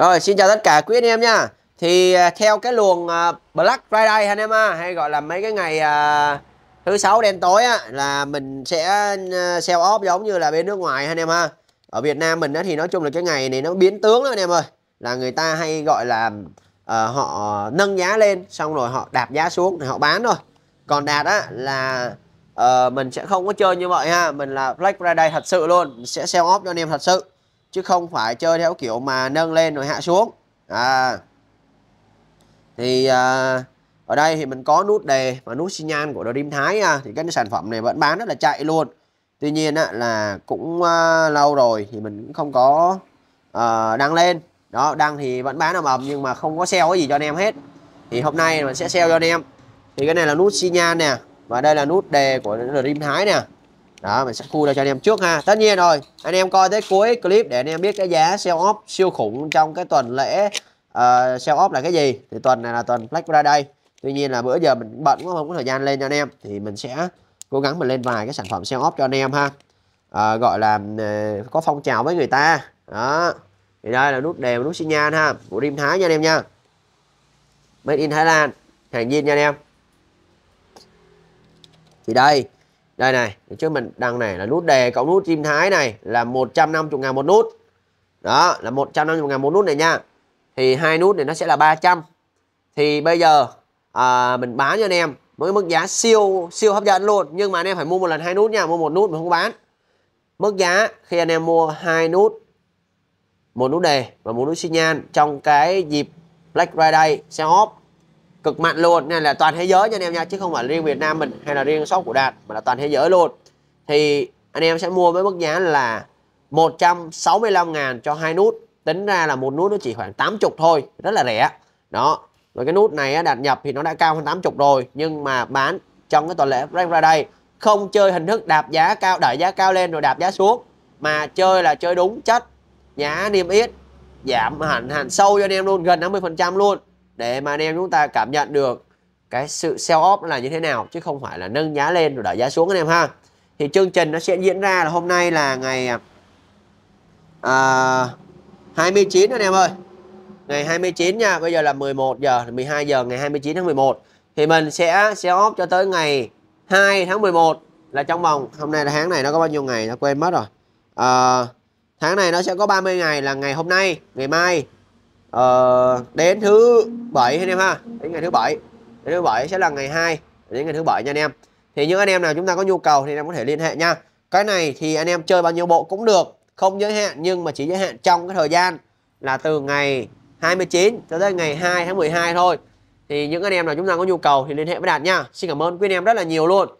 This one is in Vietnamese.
Rồi xin chào tất cả quý anh em nha Thì à, theo cái luồng à, Black Friday anh em ha à, Hay gọi là mấy cái ngày thứ sáu đen tối á Là mình sẽ sell off giống như là bên nước ngoài anh em ha Ở Việt Nam mình đó thì nói chung là cái ngày này nó biến tướng đó anh em ơi Là người ta hay gọi là uh, họ nâng giá lên Xong rồi họ đạp giá xuống thì họ bán thôi Còn đạt á là uh, mình sẽ không có chơi như vậy ha Mình là Black Friday thật sự luôn Mình sẽ sell off cho anh em thật sự chứ không phải chơi theo kiểu mà nâng lên rồi hạ xuống à thì à, ở đây thì mình có nút đề và nút xi nhan của Dream Thái à, thì cái sản phẩm này vẫn bán rất là chạy luôn tuy nhiên á, là cũng à, lâu rồi thì mình cũng không có à, đăng lên đó đăng thì vẫn bán ầm ầm nhưng mà không có sale cái gì cho anh em hết thì hôm nay mình sẽ sale cho anh em thì cái này là nút xi nhan nè và đây là nút đề của Dream Thái nè đó mình sẽ khu ra cho anh em trước ha tất nhiên rồi anh em coi tới cuối clip để anh em biết cái giá sale off siêu khủng trong cái tuần lễ uh, sale off là cái gì thì tuần này là tuần Black Friday tuy nhiên là bữa giờ mình bận quá không có thời gian lên cho anh em thì mình sẽ cố gắng mình lên vài cái sản phẩm sale off cho anh em ha à, gọi là uh, có phong trào với người ta đó thì đây là nút đều nút xi nhan ha của Rim Thái nha anh em nha made in Thái Lan hàng viên nha anh em thì đây đây này trước mình đăng này là nút đề cộng nút chim thái này là 150 ngàn một nút đó là 150 ngàn một nút này nha thì hai nút này nó sẽ là 300 thì bây giờ à, mình bán cho anh em với mức giá siêu siêu hấp dẫn luôn nhưng mà anh em phải mua một lần hai nút nha mua một nút mình không bán mức giá khi anh em mua hai nút một nút đề và một nút xi nhan trong cái dịp Black Friday sale off cực mạnh luôn nên là toàn thế giới nha anh em nha chứ không phải riêng Việt Nam mình hay là riêng shop của Đạt mà là toàn thế giới luôn thì anh em sẽ mua với mức giá là 165 ngàn cho hai nút tính ra là một nút nó chỉ khoảng 80 thôi rất là rẻ đó rồi cái nút này đạt nhập thì nó đã cao hơn 80 rồi nhưng mà bán trong cái tuần lễ Black Friday không chơi hình thức đạp giá cao đẩy giá cao lên rồi đạp giá xuống mà chơi là chơi đúng chất giá niêm yết giảm hẳn hẳn sâu cho anh em luôn gần 50 phần trăm luôn để mà anh em chúng ta cảm nhận được cái sự sell off là như thế nào chứ không phải là nâng giá lên rồi đẩy giá xuống anh em ha thì chương trình nó sẽ diễn ra là hôm nay là ngày à, 29 anh em ơi ngày 29 nha bây giờ là 11 giờ 12 giờ ngày 29 tháng 11 thì mình sẽ sell off cho tới ngày 2 tháng 11 là trong vòng hôm nay là tháng này nó có bao nhiêu ngày nó quên mất rồi à, tháng này nó sẽ có 30 ngày là ngày hôm nay ngày mai uh, đến thứ bảy anh em ha đến ngày thứ bảy đến thứ bảy sẽ là ngày 2 đến ngày thứ bảy nha anh em thì những anh em nào chúng ta có nhu cầu thì anh em có thể liên hệ nha cái này thì anh em chơi bao nhiêu bộ cũng được không giới hạn nhưng mà chỉ giới hạn trong cái thời gian là từ ngày 29 cho tới ngày 2 tháng 12 thôi thì những anh em nào chúng ta có nhu cầu thì liên hệ với Đạt nha Xin cảm ơn quý anh em rất là nhiều luôn